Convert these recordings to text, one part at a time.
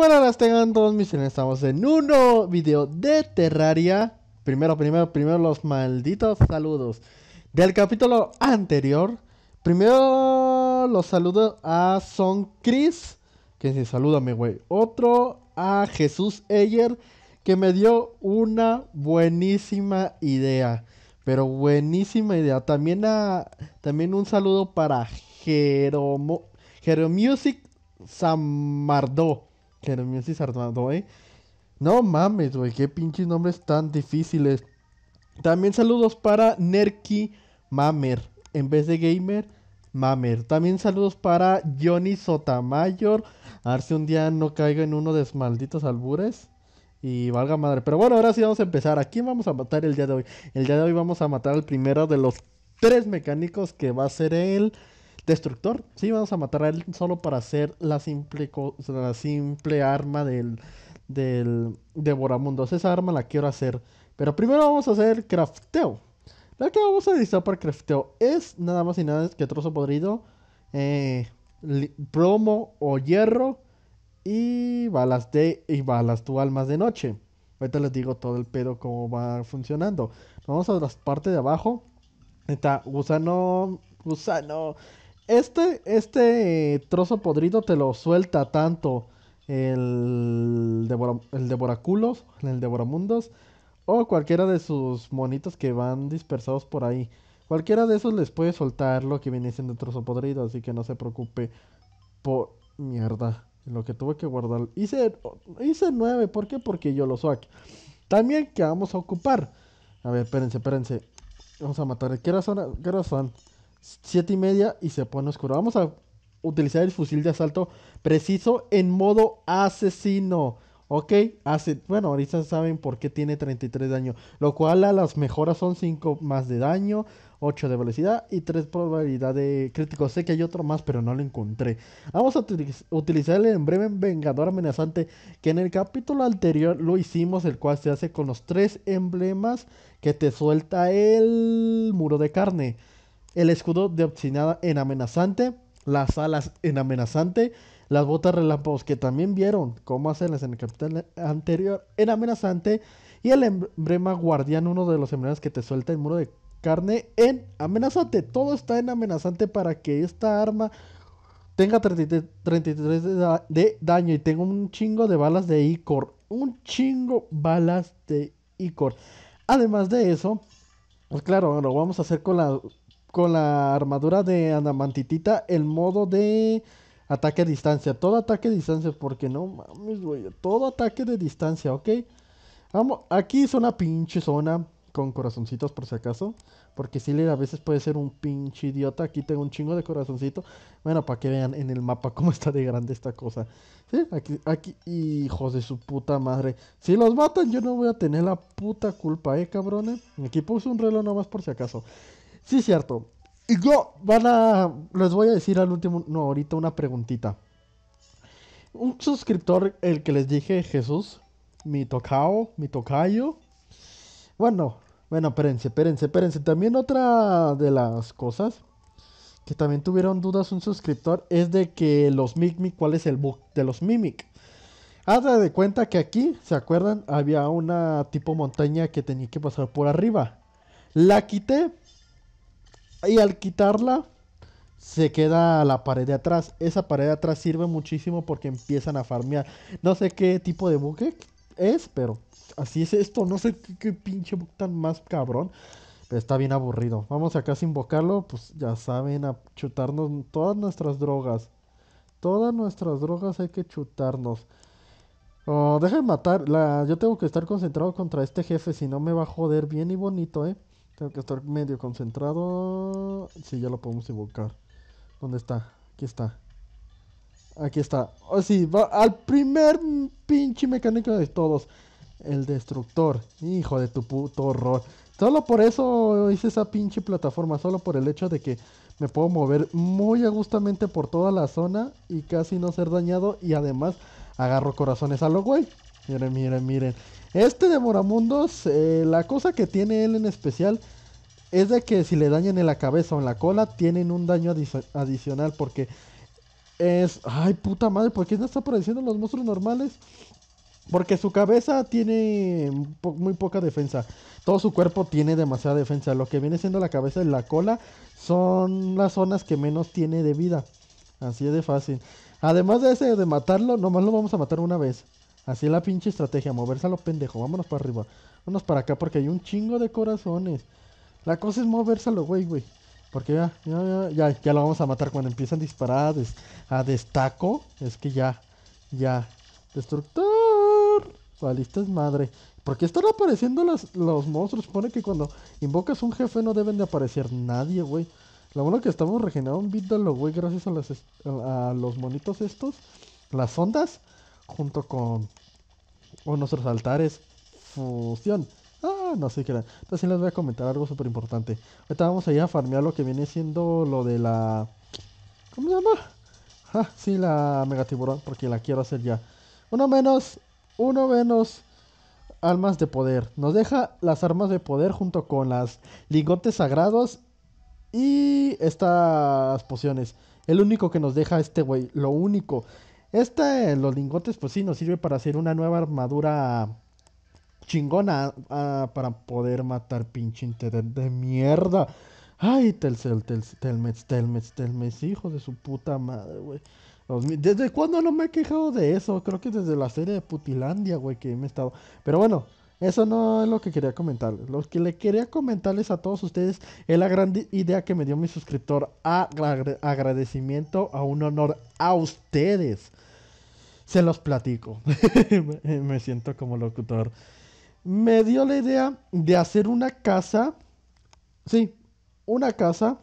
buenas tengan todos mis Estamos en un nuevo video de Terraria. Primero, primero, primero los malditos saludos. Del capítulo anterior, primero los saludos a Son Chris, que se salúdame, güey. Otro a Jesús Eyer, que me dio una buenísima idea. Pero buenísima idea. También, a, también un saludo para Jeromo, Jeromusic Samardó Hermiosis eh. No mames, güey, qué pinches nombres tan difíciles. También saludos para Nerky Mamer. En vez de Gamer, Mamer. También saludos para Johnny Sotamayor. A ver si un día no caiga en uno de sus malditos albures. Y valga madre. Pero bueno, ahora sí vamos a empezar. ¿A quién vamos a matar el día de hoy? El día de hoy vamos a matar al primero de los tres mecánicos que va a ser él destructor. Sí, vamos a matar a él solo para hacer la simple, la simple arma del, del devoramundos. Esa arma la quiero hacer. Pero primero vamos a hacer crafteo. La que vamos a necesitar para crafteo es nada más y nada más que trozo podrido, eh, plomo o hierro y balas de y balas almas de noche. Ahorita les digo todo el pedo cómo va funcionando. Vamos a las partes de abajo. Está gusano, gusano, este, este trozo podrido te lo suelta tanto el, devora, el devoraculos, el devoramundos o cualquiera de sus monitos que van dispersados por ahí. Cualquiera de esos les puede soltar lo que viene siendo trozo podrido, así que no se preocupe por mierda. Lo que tuve que guardar. Hice, hice ¿por qué? Porque yo lo aquí También que vamos a ocupar. A ver, espérense, espérense. Vamos a matar. ¿Qué razón ¿Qué razón 7 y media y se pone oscuro. Vamos a utilizar el fusil de asalto preciso en modo asesino. Ok, hace, bueno, ahorita saben por qué tiene 33 de daño. Lo cual a las mejoras son 5 más de daño, 8 de velocidad y 3 probabilidad de crítico. Sé que hay otro más, pero no lo encontré. Vamos a utilizar el en breve Vengador Amenazante, que en el capítulo anterior lo hicimos, el cual se hace con los 3 emblemas que te suelta el muro de carne el escudo de obstinada en amenazante, las alas en amenazante, las botas relámpagos que también vieron hacen las en el capítulo anterior en amenazante, y el emblema guardián, uno de los emblemas que te suelta el muro de carne en amenazante. Todo está en amenazante para que esta arma tenga 33, de, daño y tenga un chingo de balas de Icor. Un chingo balas de Icor. Además de eso, pues claro, lo vamos a hacer con la con la armadura de Andamantitita el modo de ataque a distancia. Todo ataque a distancia, porque no mames, güey. Todo ataque de distancia, ¿ok? Vamos, aquí es una pinche zona con corazoncitos por si acaso. Porque le a veces puede ser un pinche idiota. Aquí tengo un chingo de corazoncito. Bueno, para que vean en el mapa cómo está de grande esta cosa. ¿Sí? Aquí, aquí, hijos de su puta madre. Si los matan, yo no voy a tener la puta culpa, eh, cabrones. Aquí puse un reloj nomás por si acaso. Sí, cierto. Y yo van a. Les voy a decir al último. No, ahorita una preguntita. Un suscriptor, el que les dije, Jesús. Mi tocao, mi tocayo. Bueno, bueno, espérense, espérense, espérense. También otra de las cosas que también tuvieron dudas un suscriptor es de que los Mimic, ¿cuál es el book de los Mimic? Haz de cuenta que aquí, ¿se acuerdan? Había una tipo montaña que tenía que pasar por arriba. La quité y al quitarla, se queda la pared de atrás. Esa pared de atrás sirve muchísimo porque empiezan a farmear. No sé qué tipo de buque es, pero así es esto. No sé qué, pinche buque tan más cabrón. Pero está bien aburrido. Vamos acá sin invocarlo, pues ya saben, a chutarnos todas nuestras drogas. Todas nuestras drogas hay que chutarnos. Oh, dejen matar. yo tengo que estar concentrado contra este jefe, si no me va a joder bien y bonito, eh. Tengo que estar medio concentrado. Sí, ya lo podemos evocar. ¿Dónde está? Aquí está. Aquí está. Oh, sí, va al primer pinche mecánico de todos. El destructor. Hijo de tu puto horror. Solo por eso hice esa pinche plataforma. Solo por el hecho de que me puedo mover muy agustamente por toda la zona y casi no ser dañado. Y además agarro corazones a lo güey. Miren, miren, miren. Este de Moramundos, eh, la cosa que tiene él en especial es de que si le dañan en la cabeza o en la cola, tienen un daño adicional porque es... ¡Ay, puta madre! ¿Por qué no está apareciendo los monstruos normales? Porque su cabeza tiene muy poca defensa. Todo su cuerpo tiene demasiada defensa. Lo que viene siendo la cabeza y la cola son las zonas que menos tiene de vida. Así de fácil. Además de ese de matarlo, nomás lo vamos a matar una vez. Así es la pinche estrategia, moverse a lo pendejo. Vámonos para arriba. Vámonos para acá porque hay un chingo de corazones. La cosa es moverse lo güey, güey. Porque ya, ya, ya, ya, ya lo vamos a matar cuando empiezan disparar a destaco. Es que ya, ya. Destructor. Balista es madre. Porque están apareciendo las, los monstruos. Supone que cuando invocas un jefe no deben de aparecer nadie, güey. Lo bueno que estamos regenerando un lo güey, gracias a, las, a los monitos estos. Las ondas junto con, nuestros altares fusión. Ah, no sé qué era. Entonces les voy a comentar algo súper importante. Ahorita vamos a ir a farmear lo que viene siendo lo de la... ¿Cómo se llama? Ah, sí, la mega tiburón, porque la quiero hacer ya. Uno menos, uno menos almas de poder. Nos deja las armas de poder junto con las lingotes sagrados y estas pociones. El único que nos deja este güey, lo único. Este, los lingotes, pues sí, nos sirve para hacer una nueva armadura chingona ah, para poder matar pinche de mierda. Ay, Telcel, Telmets, Telmets, Telmets, hijo de su puta madre, güey. ¿Desde cuándo no me he quejado de eso? Creo que desde la serie de Putilandia, güey, que me he estado. Pero bueno, eso no es lo que quería comentarles. Lo que le quería comentarles a todos ustedes es la gran idea que me dio mi suscriptor. A agradecimiento a un honor a ustedes. Se los platico. me siento como locutor. Me dio la idea de hacer una casa. Sí, una casa.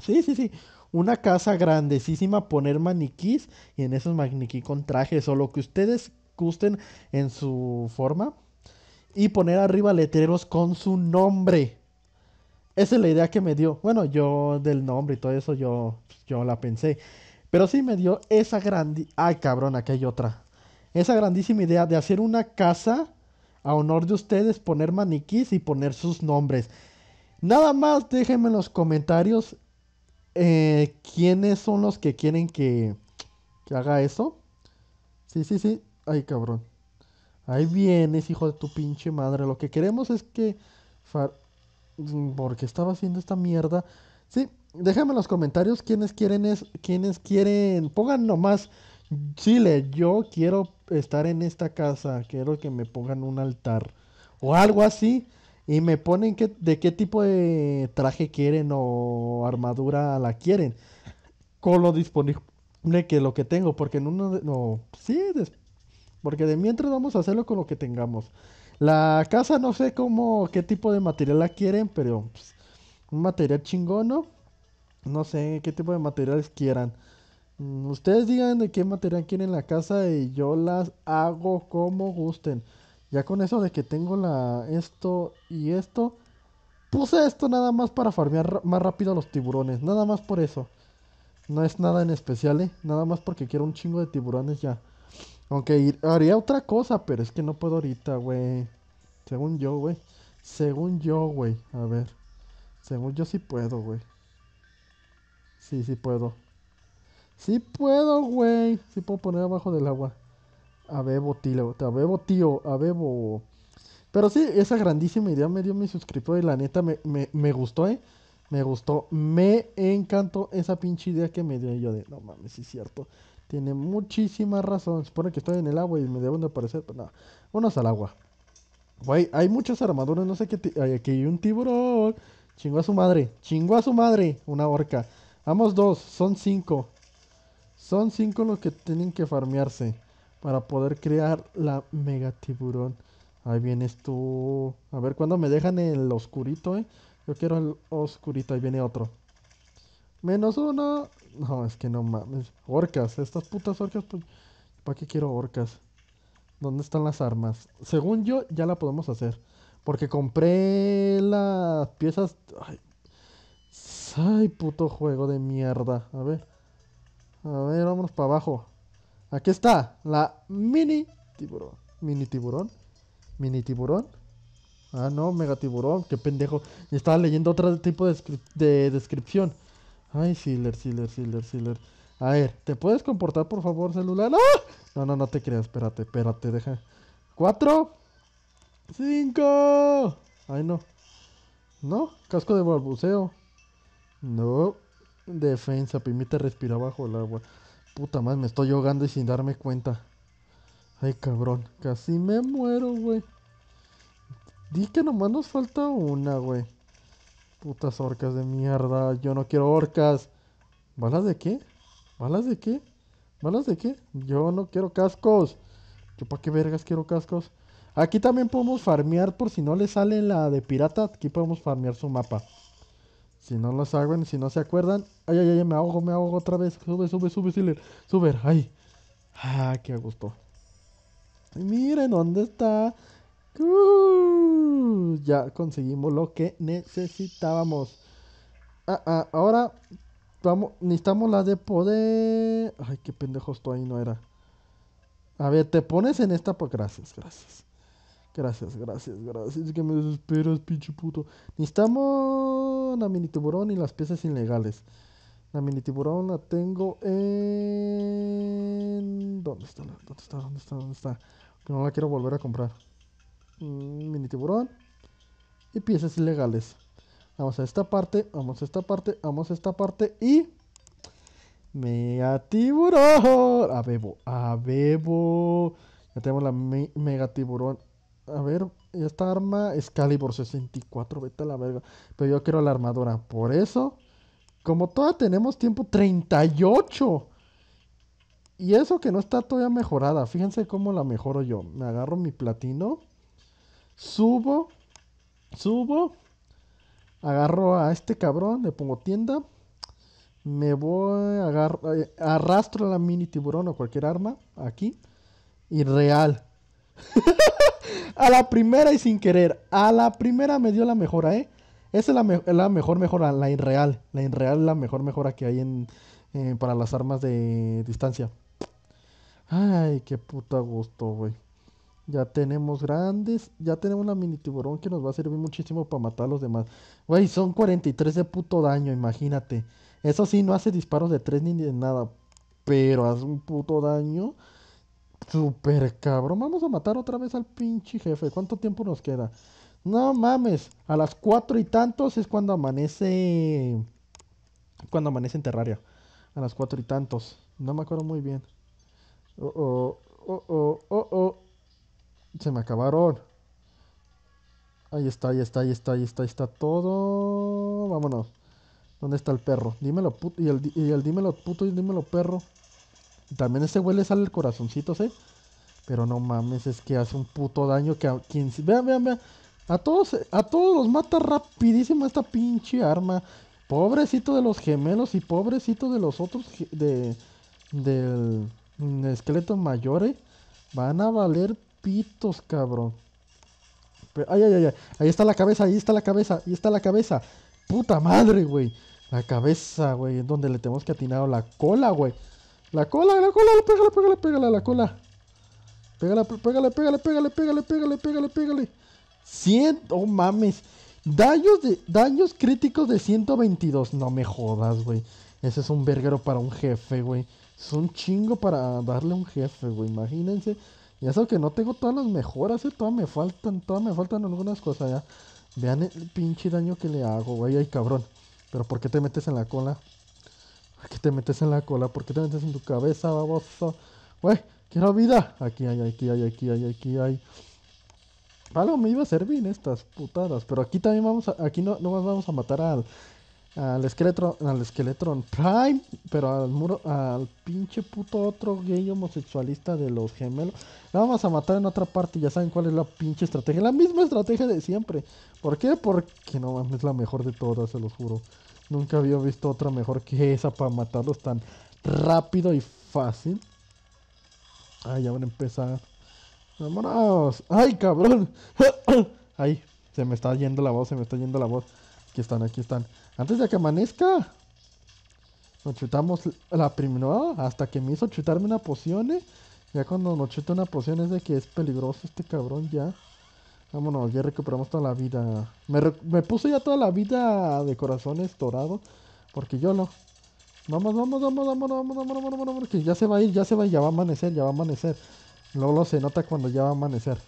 Sí, sí, sí. Una casa grandecísima, poner maniquís y en esos maniquís con trajes o lo que ustedes gusten en su forma y poner arriba letreros con su nombre. Esa es la idea que me dio. Bueno, yo del nombre y todo eso, yo, yo la pensé. Pero sí me dio esa grande... Ay, cabrón, aquí hay otra. Esa grandísima idea de hacer una casa a honor de ustedes, poner maniquís y poner sus nombres. Nada más déjenme en los comentarios eh, quiénes son los que quieren que, que haga eso. Sí, sí, sí. Ay, cabrón. Ahí vienes, hijo de tu pinche madre. Lo que queremos es que... Far... Mm, estaba haciendo esta mierda? Sí, déjame en los comentarios quiénes quieren es... Quienes quieren... Pongan nomás... Chile, yo quiero estar en esta casa. Quiero que me pongan un altar. O algo así. Y me ponen que, de qué tipo de traje quieren o armadura la quieren. Con lo disponible que lo que tengo. Porque en uno No, sí, después porque de mientras vamos a hacerlo con lo que tengamos. La casa no sé cómo, qué tipo de material la quieren, pero pues, un material chingón, ¿no? sé qué tipo de materiales quieran. Mm, ustedes digan de qué material quieren la casa y yo las hago como gusten. Ya con eso de que tengo la esto y esto, puse esto nada más para farmear más rápido a los tiburones, nada más por eso. No es nada en especial, ¿eh? nada más porque quiero un chingo de tiburones ya. Aunque ir, haría otra cosa, pero es que no puedo ahorita, güey. Según yo, güey. Según yo, güey. A ver. Según yo sí puedo, güey. Sí, sí puedo. Sí puedo, güey. Sí puedo poner abajo del agua. A bebo, tío. A bebo, tío. A bebo. Pero sí, esa grandísima idea me dio mi suscriptor y la neta me, me gustó, ¿eh? Me gustó. Me encantó esa pinche idea que me dio y yo de, no mames, sí es cierto. Tiene muchísima razón. Se supone que estoy en el agua y me debo de aparecer. Pero nada. al agua. hay muchas armaduras. No sé qué. Hay aquí un tiburón. Chingó a su madre. Chingó a su madre. Una orca. Vamos dos. Son cinco. Son cinco los que tienen que farmearse. Para poder crear la mega tiburón. Ahí vienes tú. A ver cuándo me dejan el oscurito, eh. Yo quiero el oscurito. Ahí viene otro. Menos uno. No, es que no mames. Orcas, estas putas orcas, pues, ¿para qué quiero orcas? ¿Dónde están las armas? Según yo, ya la podemos hacer. Porque compré las piezas. Ay, ay puto juego de mierda. A ver. A ver, vámonos para abajo. Aquí está, la mini tiburón. Mini tiburón. Mini tiburón. Ah, no, mega tiburón, qué pendejo. estaba leyendo otro tipo de, de descripción. Ay, Sealer, Sealer, Siller, Sealer. A ver, ¿te puedes comportar, por favor, celular? ¡Ah! No, no, no te creas. Espérate, espérate, deja. ¡Cuatro! ¡Cinco! Ay, no. ¿No? Casco de balbuceo. No. Defensa, pimita respira bajo el agua. Puta madre, me estoy ahogando y sin darme cuenta. Ay, cabrón. Casi me muero, güey. Di que nomás nos falta una, güey. Putas orcas de mierda, yo no quiero orcas. ¿Balas de qué? ¿Balas de qué? ¿Balas de qué? Yo no quiero cascos. ¿Yo para qué vergas quiero cascos? Aquí también podemos farmear por si no le sale la de pirata. Aquí podemos farmear su mapa. Si no lo saben, si no se acuerdan. Ay, ay, ay, me ahogo, me ahogo otra vez. Sube, sube, sube, sube. Sube, ay. Ah, qué gusto. miren dónde está Uh, ya conseguimos lo que necesitábamos. Ah, ah, ahora necesitamos la de poder. Ay, qué pendejo esto ahí, no era. A ver, te pones en esta. gracias, gracias. Gracias, gracias, gracias. Que me desesperas, pinche puto. Necesitamos la mini tiburón y las piezas ilegales. La mini tiburón la tengo en. ¿Dónde está? ¿Dónde está? ¿Dónde está? ¿Dónde está? no la quiero volver a comprar mini tiburón y piezas ilegales. Vamos a esta parte, vamos a esta parte, vamos a esta parte y... Mega tiburón. A bebo, a bebo. Ya tenemos la mega tiburón. A ver, esta arma es calibre 64, vete a la verga. Pero yo quiero la armadura. Por eso, como todavía tenemos tiempo, 38. Y eso que no está todavía mejorada. Fíjense cómo la mejoro yo. Me agarro mi platino. Subo, subo, agarro a este cabrón, le pongo tienda, me voy, agarro, eh, arrastro la mini tiburón o cualquier arma aquí y real. a la primera y sin querer, a la primera me dio la mejora, ¿eh? Esa es la, mejor mejora, la irreal, La Inreal es la mejor mejora que hay en, eh, para las armas de distancia. Ay, qué puta gusto, güey. Ya tenemos grandes. Ya tenemos la mini tiburón que nos va a servir muchísimo para matar a los demás. Güey, son 43 de puto daño, imagínate. Eso sí, no hace disparos de 3 ni de nada. Pero hace un puto daño. Super cabrón. Vamos a matar otra vez al pinche jefe. ¿Cuánto tiempo nos queda? No mames. A las 4 y tantos es cuando amanece. Cuando amanece en Terraria. A las 4 y tantos. No me acuerdo muy bien. Oh, oh, oh, oh, oh, oh. Se me acabaron. Ahí está, ahí está, ahí está, ahí está, ahí está todo. Vámonos. ¿Dónde está el perro? Dímelo, puto. Y el, el dímelo, puto, y dímelo, perro. también ese huele sale el corazoncito, ¿sí? Pero no mames, es que hace un puto daño que a quien... Vean, vean, vean. A todos, a todos los mata rapidísimo esta pinche arma. Pobrecito de los gemelos y pobrecito de los otros de del esqueleto mayores. ¿eh? Van a valer pitos, cabrón. ay, ay, ay, Ahí está la cabeza, ahí está la cabeza, ahí está la cabeza. Puta madre, güey. La cabeza, güey. Es donde le tenemos que atinar la cola, güey. La cola, la cola, pégale, pégale, pégale, la cola. Pégale, pégale, pégale, pégale, pégale, pégale, pégale, pégale. 100, oh mames. Daños, de, daños críticos de 122. No me jodas, güey. Ese es un verguero para un jefe, güey. Es un chingo para darle a un jefe, güey. Imagínense y eso que no tengo todas las mejoras, ¿eh? todas me faltan, todas me faltan algunas cosas ya. Vean el pinche daño que le hago, güey, ay cabrón. Pero ¿por qué te metes en la cola? ¿Por qué te metes en la cola? ¿Por qué te metes en tu cabeza, baboso? Güey, quiero vida. Aquí hay, aquí hay, aquí hay, aquí hay. Algo me iba a servir en estas putadas. Pero aquí también vamos a, aquí no, no más vamos a matar al al esqueletron al Prime, pero al muro, al pinche puto otro gay homosexualista de los gemelos. La vamos a matar en otra parte, ya saben cuál es la pinche estrategia, la misma estrategia de siempre. ¿Por qué? Porque no mames, es la mejor de todas, se los juro. Nunca había visto otra mejor que esa para matarlos tan rápido y fácil. Ay, ya van a empezar. ¡Vámonos! ¡Ay, cabrón! ¡Ay! Se me está yendo la voz, se me está yendo la voz. Aquí están, aquí están. Antes de que amanezca. Nos chutamos la primera hasta que me hizo chutarme una poción. ¿eh? Ya cuando nos chuta una poción es de que es peligroso este cabrón ya. Vámonos, ya recuperamos toda la vida. Me, puso ya toda la vida de corazones dorado. Porque yo no. Vamos, vamos, vamos, vamos, vamos, vamos, vamos, vamos, porque ya se va a ir, ya se va a ya va a amanecer, ya va a amanecer. Luego se nota cuando ya va a amanecer.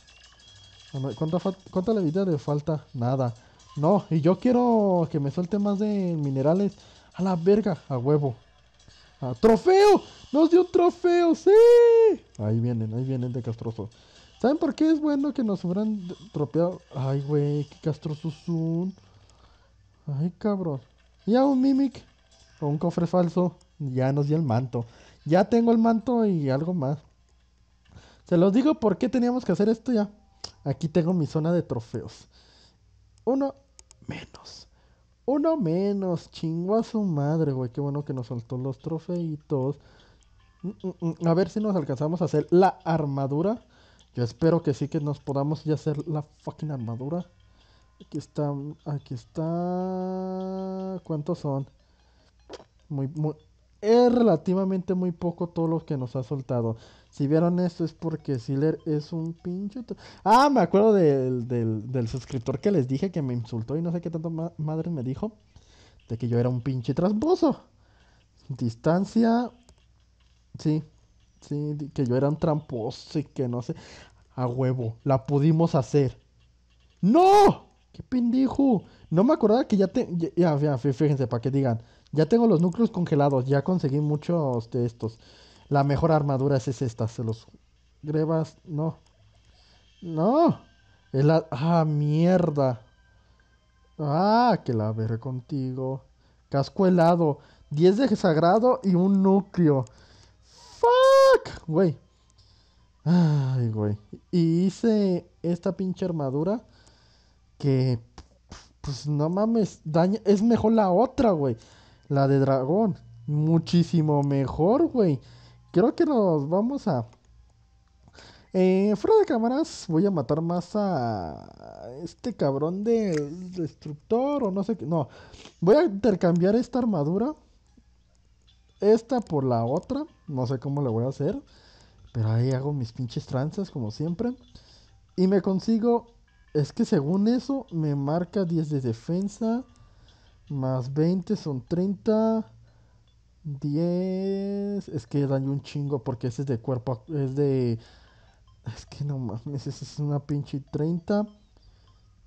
¿Cuánta, cuánta vida le falta? Nada. No, y yo quiero que me suelte más de minerales. A la verga, a huevo. A ¡Trofeo! ¡Nos dio un trofeo! ¡Sí! Ahí vienen, ahí vienen de castroso. ¿Saben por qué es bueno que nos hubieran tropeado? Ay, güey, qué castroso son. Ay, cabrón. Ya un Mimic. O un cofre falso. Ya nos dio el manto. Ya tengo el manto y algo más. Se los digo por qué teníamos que hacer esto ya. Aquí tengo mi zona de trofeos. Uno, menos. Uno menos. Chingo a su madre, güey. Qué bueno que nos soltó los trofeitos. Mm, mm, mm. A ver si nos alcanzamos a hacer la armadura. Yo espero que sí que nos podamos ya hacer la fucking armadura. Aquí está. Aquí está. ¿Cuántos son? Muy, muy, es relativamente muy poco todo lo que nos ha soltado. Si vieron esto es porque Siler es un pinche... Ah, me acuerdo del, suscriptor que les dije que me insultó y no sé qué tanto madre me dijo de que yo era un pinche tramposo. Distancia... Sí, sí, que yo era un tramposo y que no sé. A huevo, la pudimos hacer. ¡No! ¡Qué pendejo! No me acordaba que ya te... Ya, fíjense, para que digan. Ya tengo los núcleos congelados, ya conseguí muchos de estos. La mejor armadura es, esta, se los... Grebas, no. No. Es la... Ah, mierda. Ah, que la veré contigo. Casco helado. 10 de sagrado y un núcleo. Fuck, güey. Ay, güey. Y hice esta pinche armadura que, pues no mames, daña, es mejor la otra, güey. La de dragón. Muchísimo mejor, güey. Creo que nos vamos a... Eh, fuera de cámaras voy a matar más a este cabrón de destructor o no sé qué. No, voy a intercambiar esta armadura. Esta por la otra. No sé cómo la voy a hacer. Pero ahí hago mis pinches tranzas como siempre. Y me consigo es que según eso me marca 10 de defensa. Más 20 son 30. 10. Es que daño un chingo porque ese es de cuerpo. Es de. Es que no mames, ese es una pinche 30.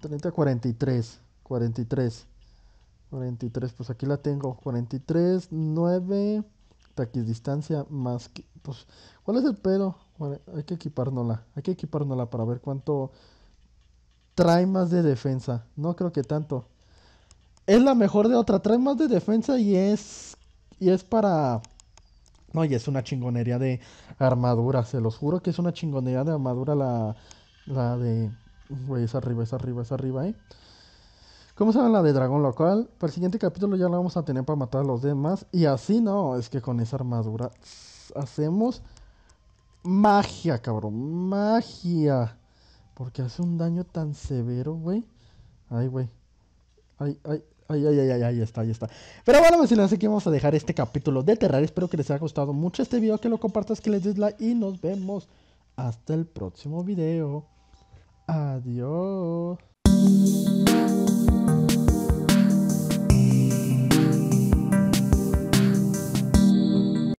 30, 43. 43. 43, pues aquí la tengo. 43, 9. distancia, más. pues, ¿cuál es el pedo? hay que equipárnosla. Hay que equipárnosla para ver cuánto trae más de defensa. No creo que tanto. Es la mejor de otra. Trae más de defensa y es. Y es para. No, y es una chingonería de armadura. Se los juro que es una chingonería de armadura la. La de. Güey, es arriba, es arriba, es arriba, ahí ¿eh? ¿Cómo se llama la de dragón? local? para el siguiente capítulo ya la vamos a tener para matar a los demás. Y así no, es que con esa armadura hacemos magia, cabrón. Magia. Porque hace un daño tan severo, güey. Ay, güey. Ay, ay, Ay, ay, ay, ahí está, ahí está. Pero bueno, vecinos, pues, así que vamos a dejar este capítulo de Terraria. Espero que les haya gustado mucho este video, que lo compartas, que les des like y nos vemos hasta el próximo video. Adiós.